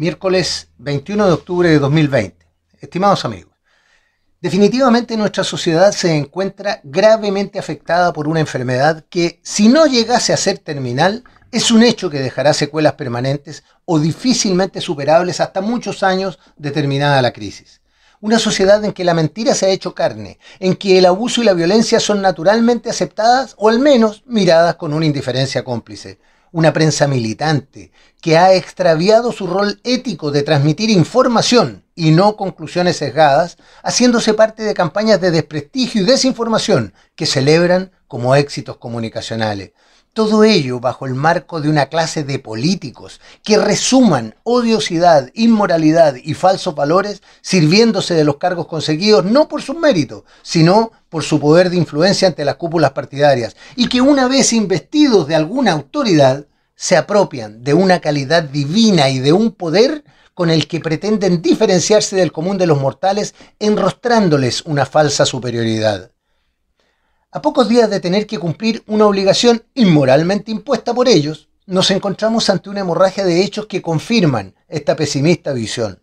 miércoles 21 de octubre de 2020. Estimados amigos, definitivamente nuestra sociedad se encuentra gravemente afectada por una enfermedad que, si no llegase a ser terminal, es un hecho que dejará secuelas permanentes o difícilmente superables hasta muchos años de terminada la crisis. Una sociedad en que la mentira se ha hecho carne, en que el abuso y la violencia son naturalmente aceptadas o al menos miradas con una indiferencia cómplice una prensa militante, que ha extraviado su rol ético de transmitir información y no conclusiones sesgadas, haciéndose parte de campañas de desprestigio y desinformación que celebran como éxitos comunicacionales. Todo ello bajo el marco de una clase de políticos que resuman odiosidad, inmoralidad y falsos valores sirviéndose de los cargos conseguidos no por sus méritos, sino por su poder de influencia ante las cúpulas partidarias y que una vez investidos de alguna autoridad se apropian de una calidad divina y de un poder con el que pretenden diferenciarse del común de los mortales, enrostrándoles una falsa superioridad. A pocos días de tener que cumplir una obligación inmoralmente impuesta por ellos, nos encontramos ante una hemorragia de hechos que confirman esta pesimista visión.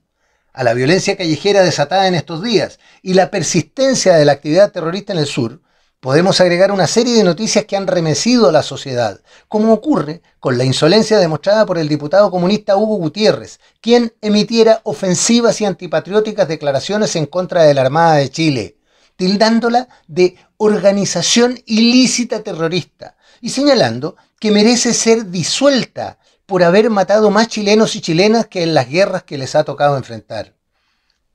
A la violencia callejera desatada en estos días y la persistencia de la actividad terrorista en el sur, Podemos agregar una serie de noticias que han remecido a la sociedad, como ocurre con la insolencia demostrada por el diputado comunista Hugo Gutiérrez, quien emitiera ofensivas y antipatrióticas declaraciones en contra de la Armada de Chile, tildándola de organización ilícita terrorista y señalando que merece ser disuelta por haber matado más chilenos y chilenas que en las guerras que les ha tocado enfrentar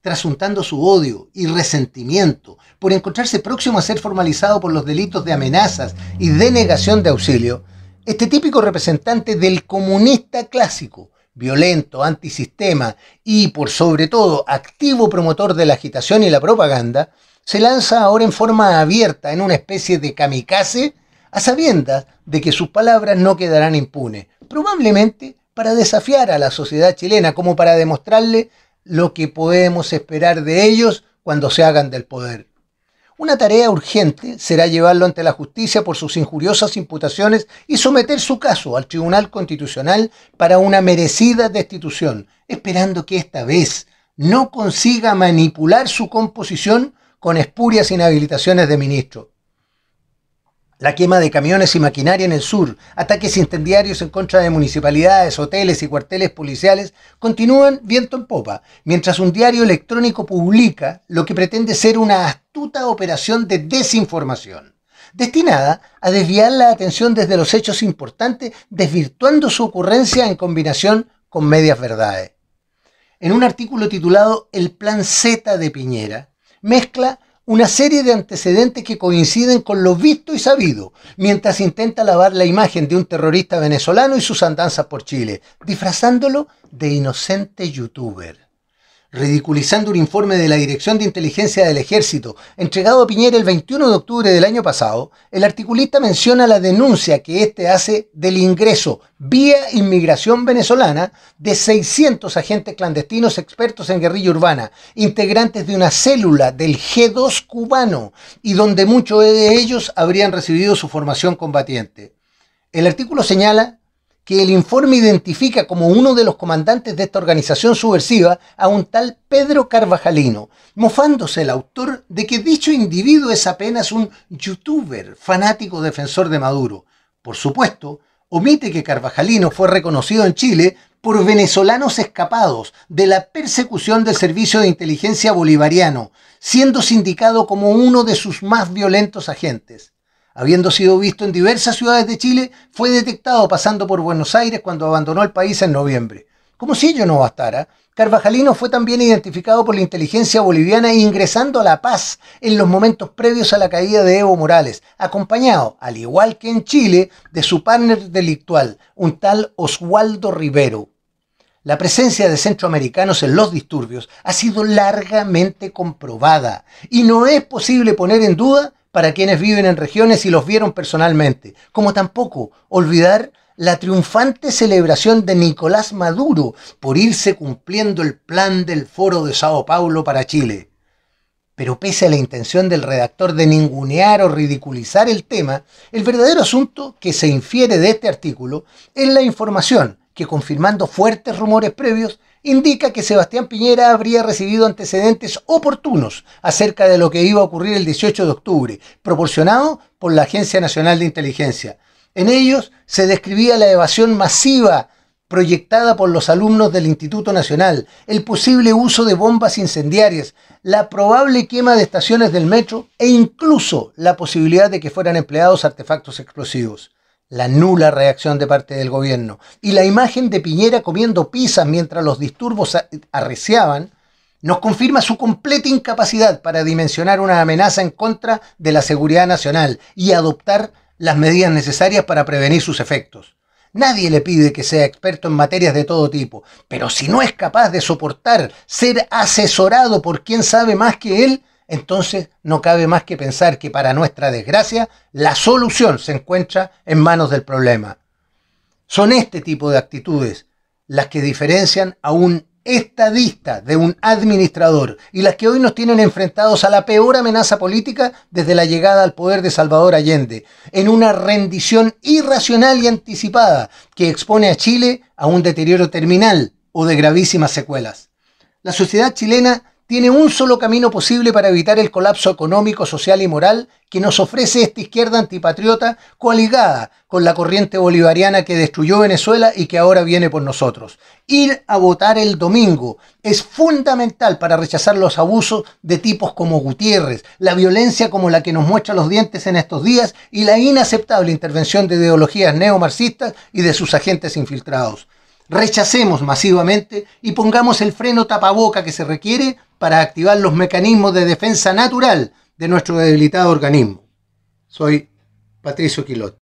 trasuntando su odio y resentimiento por encontrarse próximo a ser formalizado por los delitos de amenazas y denegación de auxilio, este típico representante del comunista clásico, violento, antisistema y, por sobre todo, activo promotor de la agitación y la propaganda, se lanza ahora en forma abierta en una especie de kamikaze a sabiendas de que sus palabras no quedarán impunes, probablemente para desafiar a la sociedad chilena como para demostrarle lo que podemos esperar de ellos cuando se hagan del poder. Una tarea urgente será llevarlo ante la justicia por sus injuriosas imputaciones y someter su caso al Tribunal Constitucional para una merecida destitución, esperando que esta vez no consiga manipular su composición con espurias e inhabilitaciones de ministro. La quema de camiones y maquinaria en el sur, ataques incendiarios en contra de municipalidades, hoteles y cuarteles policiales continúan viento en popa, mientras un diario electrónico publica lo que pretende ser una astuta operación de desinformación, destinada a desviar la atención desde los hechos importantes, desvirtuando su ocurrencia en combinación con medias verdades. En un artículo titulado El Plan Z de Piñera, mezcla una serie de antecedentes que coinciden con lo visto y sabido, mientras intenta lavar la imagen de un terrorista venezolano y sus andanzas por Chile, disfrazándolo de inocente youtuber ridiculizando un informe de la Dirección de Inteligencia del Ejército entregado a Piñera el 21 de octubre del año pasado, el articulista menciona la denuncia que éste hace del ingreso vía inmigración venezolana de 600 agentes clandestinos expertos en guerrilla urbana, integrantes de una célula del G2 cubano y donde muchos de ellos habrían recibido su formación combatiente. El artículo señala que el informe identifica como uno de los comandantes de esta organización subversiva a un tal Pedro Carvajalino, mofándose el autor de que dicho individuo es apenas un youtuber fanático defensor de Maduro. Por supuesto, omite que Carvajalino fue reconocido en Chile por venezolanos escapados de la persecución del Servicio de Inteligencia Bolivariano, siendo sindicado como uno de sus más violentos agentes. Habiendo sido visto en diversas ciudades de Chile, fue detectado pasando por Buenos Aires cuando abandonó el país en noviembre. Como si ello no bastara, Carvajalino fue también identificado por la inteligencia boliviana ingresando a La Paz en los momentos previos a la caída de Evo Morales, acompañado, al igual que en Chile, de su partner delictual, un tal Oswaldo Rivero. La presencia de centroamericanos en los disturbios ha sido largamente comprobada y no es posible poner en duda para quienes viven en regiones y los vieron personalmente, como tampoco olvidar la triunfante celebración de Nicolás Maduro por irse cumpliendo el plan del foro de Sao Paulo para Chile. Pero pese a la intención del redactor de ningunear o ridiculizar el tema, el verdadero asunto que se infiere de este artículo es la información que, confirmando fuertes rumores previos, indica que Sebastián Piñera habría recibido antecedentes oportunos acerca de lo que iba a ocurrir el 18 de octubre, proporcionado por la Agencia Nacional de Inteligencia. En ellos se describía la evasión masiva proyectada por los alumnos del Instituto Nacional, el posible uso de bombas incendiarias, la probable quema de estaciones del metro e incluso la posibilidad de que fueran empleados artefactos explosivos la nula reacción de parte del gobierno y la imagen de Piñera comiendo pizzas mientras los disturbios arreciaban, nos confirma su completa incapacidad para dimensionar una amenaza en contra de la seguridad nacional y adoptar las medidas necesarias para prevenir sus efectos. Nadie le pide que sea experto en materias de todo tipo, pero si no es capaz de soportar ser asesorado por quien sabe más que él, entonces no cabe más que pensar que para nuestra desgracia la solución se encuentra en manos del problema. Son este tipo de actitudes las que diferencian a un estadista de un administrador y las que hoy nos tienen enfrentados a la peor amenaza política desde la llegada al poder de Salvador Allende, en una rendición irracional y anticipada que expone a Chile a un deterioro terminal o de gravísimas secuelas. La sociedad chilena tiene un solo camino posible para evitar el colapso económico, social y moral que nos ofrece esta izquierda antipatriota coaligada con la corriente bolivariana que destruyó Venezuela y que ahora viene por nosotros. Ir a votar el domingo es fundamental para rechazar los abusos de tipos como Gutiérrez, la violencia como la que nos muestra los dientes en estos días y la inaceptable intervención de ideologías neomarxistas y de sus agentes infiltrados. Rechacemos masivamente y pongamos el freno tapaboca que se requiere para activar los mecanismos de defensa natural de nuestro debilitado organismo. Soy Patricio Quilot.